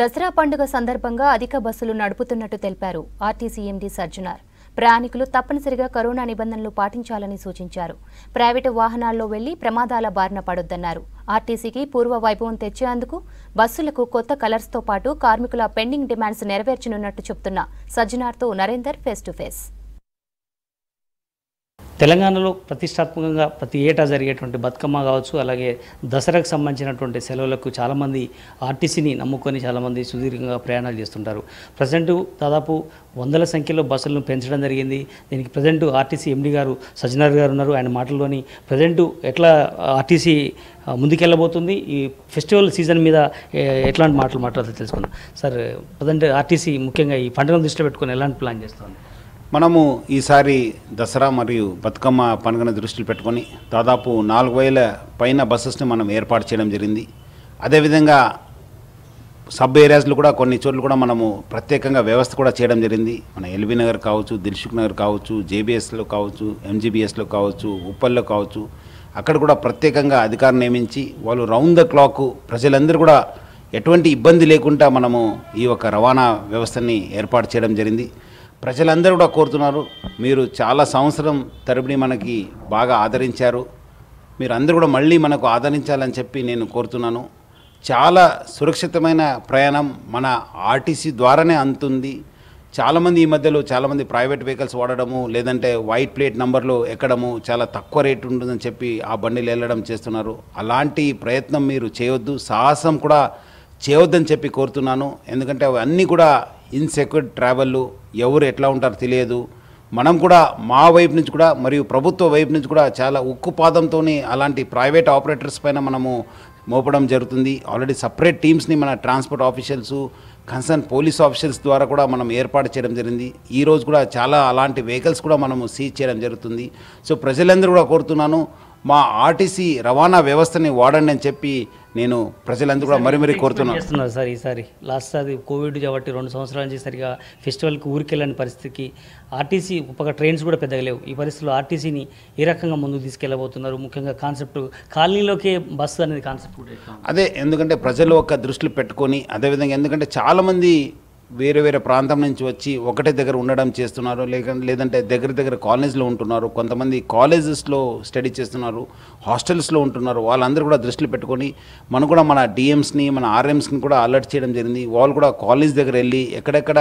దసరా పండుగ సందర్భంగా అధిక బస్సులు నడుపుతున్నట్టు తెలిపారు ఆర్టీసీ ఎండీ సర్జనార్ ప్రయాణికులు తప్పనిసరిగా కరోనా నిబంధనలు పాటించాలని సూచించారు ప్రైవేటు వాహనాల్లో వెళ్లి ప్రమాదాల బారిన పడొద్దన్నారు ఆర్టీసీకి పూర్వ వైభవం తెచ్చేందుకు బస్సులకు కొత్త కలర్స్తో పాటు కార్మికుల పెండింగ్ డిమాండ్స్ నెరవేర్చనున్నట్టు చెబుతున్న సజ్జనార్తో నరేందర్ ఫేస్ టు ఫేస్ తెలంగాణలో ప్రతిష్టాత్మకంగా ప్రతి ఏటా జరిగేటువంటి బతుకమ్మ కావచ్చు అలాగే దసరాకు సంబంధించినటువంటి సెలవులకు చాలామంది ఆర్టీసీని నమ్ముకొని చాలామంది సుదీర్ఘంగా ప్రయాణాలు చేస్తుంటారు ప్రజెంట్ దాదాపు వందల సంఖ్యలో బస్సులను పెంచడం జరిగింది దీనికి ప్రజెంట్ ఆర్టీసీ ఎండి గారు సజ్జనార్ గారు ఉన్నారు ఆయన మాటల్లోని ప్రజెంట్ ఎట్లా ఆర్టీసీ ముందుకెళ్ళబోతుంది ఈ ఫెస్టివల్ సీజన్ మీద ఎట్లాంటి మాటలు మాట్లాడుతుంది తెలుసుకుందాం సార్ ప్రజెంట్ ఆర్టీసీ ముఖ్యంగా ఈ పండుగను దృష్టిలో పెట్టుకొని ఎలాంటి ప్లాన్ చేస్తుంది మనము ఈసారి దసరా మరియు బతుకమ్మ పండుగను దృష్టిలో పెట్టుకొని దాదాపు నాలుగు వేల పైన బస్సెస్ని మనం ఏర్పాటు చేయడం జరిగింది అదేవిధంగా సబ్ ఏరియాస్లో కూడా కొన్ని చోట్ల కూడా మనము ప్రత్యేకంగా వ్యవస్థ కూడా చేయడం జరిగింది మన ఎల్బీ నగర్ కావచ్చు దిల్సుఖ్ నగర్ కావచ్చు జేబీఎస్లో కావచ్చు ఎంజీబీఎస్లో కావచ్చు ఉప్పల్లో కావచ్చు అక్కడ కూడా ప్రత్యేకంగా అధికారం నియమించి వాళ్ళు రౌండ్ ద క్లాక్ ప్రజలందరూ కూడా ఎటువంటి ఇబ్బంది లేకుండా మనము ఈ యొక్క రవాణా వ్యవస్థని ఏర్పాటు చేయడం జరిగింది ప్రజలందరూ కూడా కోరుతున్నారు మీరు చాలా సంవత్సరం తరబడి మనకి బాగా ఆదరించారు మీరు అందరూ కూడా మళ్ళీ మనకు ఆదరించాలని చెప్పి నేను కోరుతున్నాను చాలా సురక్షితమైన ప్రయాణం మన ఆర్టీసీ ద్వారానే అందుతుంది చాలామంది ఈ మధ్యలో చాలామంది ప్రైవేట్ వెహికల్స్ వాడడము లేదంటే వైట్ ప్లేట్ నెంబర్లో ఎక్కడము చాలా తక్కువ రేట్ ఉంటుందని చెప్పి ఆ బండిలు వెళ్ళడం చేస్తున్నారు అలాంటి ప్రయత్నం మీరు చేయొద్దు సాహసం కూడా చేయొద్దని చెప్పి కోరుతున్నాను ఎందుకంటే అవన్నీ కూడా ఇన్సెక్యూర్ ట్రావెల్ ఎవరు ఎట్లా ఉంటారో తెలియదు మనం కూడా మా వైపు నుంచి కూడా మరియు ప్రభుత్వ వైపు నుంచి కూడా చాలా ఉక్కుపాదంతో అలాంటి ప్రైవేట్ ఆపరేటర్స్ పైన మనము మోపడం జరుగుతుంది ఆల్రెడీ సపరేట్ టీమ్స్ని మన transport officials concern police officials ద్వారా కూడా మనం ఏర్పాటు చేయడం జరిగింది ఈరోజు కూడా చాలా అలాంటి వెహికల్స్ కూడా మనము సీజ్ చేయడం జరుగుతుంది సో ప్రజలందరూ కూడా కోరుతున్నాను మా ఆర్టీసీ రవాణా వ్యవస్థని వాడండి అని చెప్పి నేను ప్రజలందరూ కూడా మరీ మరీ కోరుతున్నాను సార్ ఈసారి లాస్ట్ అది కోవిడ్ కాబట్టి రెండు సంవత్సరాల నుంచి సరిగా ఫెస్టివల్కి ఊరికెళ్ళని పరిస్థితికి ఆర్టీసీ ఉపక ట్రైన్స్ కూడా పెద్దగా లేవు ఈ పరిస్థితిలో ఆర్టీసీని ఏ రకంగా ముందుకు తీసుకెళ్ళబోతున్నారు ముఖ్యంగా కాన్సెప్ట్ కాలనీలోకే బస్సు అనేది కాన్సెప్ట్ అదే ఎందుకంటే ప్రజలు ఒక దృష్టిలో పెట్టుకొని అదేవిధంగా ఎందుకంటే చాలామంది వేరే వేరే ప్రాంతం నుంచి వచ్చి ఒకటే దగ్గర ఉండడం చేస్తున్నారు లేక లేదంటే దగ్గర దగ్గర కాలేజ్లో ఉంటున్నారు కొంతమంది కాలేజెస్లో స్టడీ చేస్తున్నారు హాస్టల్స్లో ఉంటున్నారు వాళ్ళందరూ కూడా దృష్టిలో పెట్టుకొని మనం కూడా మన డిఎంస్ని మన ఆర్ఎంస్ని కూడా అలర్ట్ చేయడం జరిగింది వాళ్ళు కూడా కాలేజ్ దగ్గర వెళ్ళి ఎక్కడెక్కడ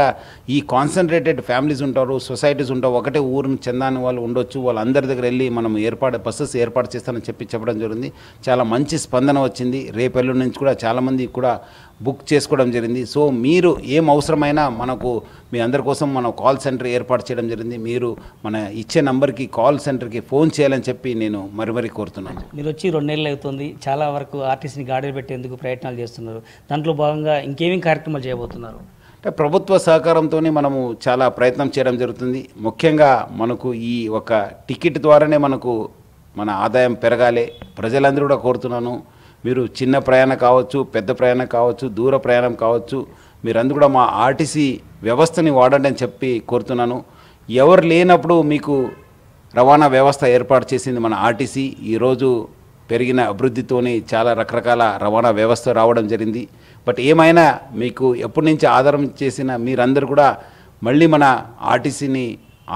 ఈ కాన్సన్ట్రేటెడ్ ఫ్యామిలీస్ ఉంటారు సొసైటీస్ ఉంటారు ఒకటే ఊరిని చెందాని వాళ్ళు ఉండొచ్చు వాళ్ళందరి దగ్గర వెళ్ళి మనం ఏర్పాటు బస్సెస్ ఏర్పాటు చేస్తానని చెప్పి చెప్పడం జరిగింది చాలా మంచి స్పందన వచ్చింది రేపెల్లు నుంచి కూడా చాలామంది కూడా బుక్ చేసుకోవడం జరిగింది సో మీరు ఏం అవసరమైనా మనకు మీ అందరి కోసం మనం కాల్ సెంటర్ ఏర్పాటు చేయడం జరిగింది మీరు మన ఇచ్చే నంబర్కి కాల్ సెంటర్కి ఫోన్ చేయాలని చెప్పి నేను మరి మరీ కోరుతున్నాను మీరు వచ్చి రెండు నెలలు అవుతుంది చాలా వరకు ఆర్టీసీని గాడిలు పెట్టేందుకు ప్రయత్నాలు చేస్తున్నారు దాంట్లో భాగంగా ఇంకేమి కార్యక్రమాలు చేయబోతున్నారు అంటే ప్రభుత్వ సహకారంతోనే మనము చాలా ప్రయత్నం చేయడం జరుగుతుంది ముఖ్యంగా మనకు ఈ ఒక టికెట్ ద్వారానే మనకు మన ఆదాయం పెరగాలి ప్రజలందరూ కూడా కోరుతున్నాను మీరు చిన్న ప్రయాణం కావచ్చు పెద్ద ప్రయాణం కావచ్చు దూర ప్రయాణం కావచ్చు అందు కూడా మా ఆర్టీసీ వ్యవస్థని వాడండి అని చెప్పి కోరుతున్నాను ఎవరు లేనప్పుడు మీకు రవాణా వ్యవస్థ ఏర్పాటు చేసింది మన ఆర్టీసీ ఈరోజు పెరిగిన అభివృద్ధితోనే చాలా రకరకాల రవాణా వ్యవస్థ రావడం జరిగింది బట్ ఏమైనా మీకు ఎప్పటి నుంచి ఆధారం చేసిన మీరందరూ కూడా మళ్ళీ మన ఆర్టీసీని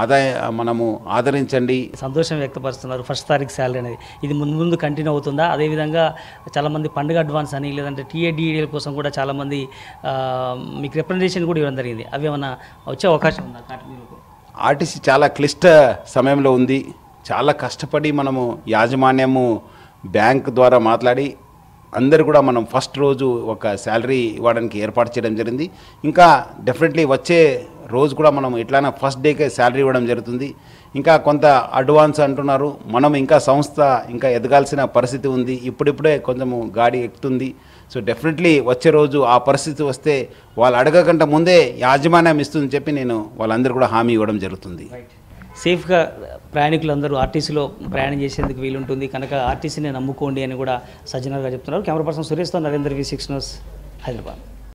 ఆదాయ మనము ఆదరించండి సంతోషం వ్యక్తపరుస్తున్నారు ఫస్ట్ తారీఖు శాలరీ అనేది ఇది ముందు ముందు కంటిన్యూ అవుతుందా అదేవిధంగా చాలామంది పండుగ అడ్వాన్స్ అని లేదంటే టీఏడిఈడిఎల్ కోసం కూడా చాలామంది మీకు రిప్రజెంటేషన్ కూడా ఇవ్వడం జరిగింది అవి ఏమైనా వచ్చే అవకాశం ఉందా ఆర్టీసీ చాలా క్లిష్ట సమయంలో ఉంది చాలా కష్టపడి మనము యాజమాన్యము బ్యాంక్ ద్వారా మాట్లాడి అందరు కూడా మనం ఫస్ట్ రోజు ఒక శాలరీ ఇవ్వడానికి ఏర్పాటు చేయడం జరిగింది ఇంకా డెఫినెట్లీ వచ్చే రోజు కూడా మనం ఎట్లయినా ఫస్ట్ డేకే శాలరీ ఇవ్వడం జరుగుతుంది ఇంకా కొంత అడ్వాన్స్ అంటున్నారు మనం ఇంకా సంస్థ ఇంకా ఎదగాల్సిన పరిస్థితి ఉంది ఇప్పుడిప్పుడే కొంచెము గాడి ఎక్కుతుంది సో డెఫినెట్లీ వచ్చే రోజు ఆ పరిస్థితి వస్తే వాళ్ళు అడగకుండా ముందే యాజమాన్యం ఇస్తుందని చెప్పి నేను వాళ్ళందరూ కూడా హామీ ఇవ్వడం జరుగుతుంది సేఫ్గా ప్రయాణికులందరూ ఆర్టీసీలో ప్రయాణం చేసేందుకు వీలుంటుంది కనుక ఆర్టీసీని నమ్ముకోండి అని కూడా సజ్జనర్ చెప్తున్నారు కెమెరా పర్సన్ సురేష్తో నరేంద్ర వి సిక్స్ హైదరాబాద్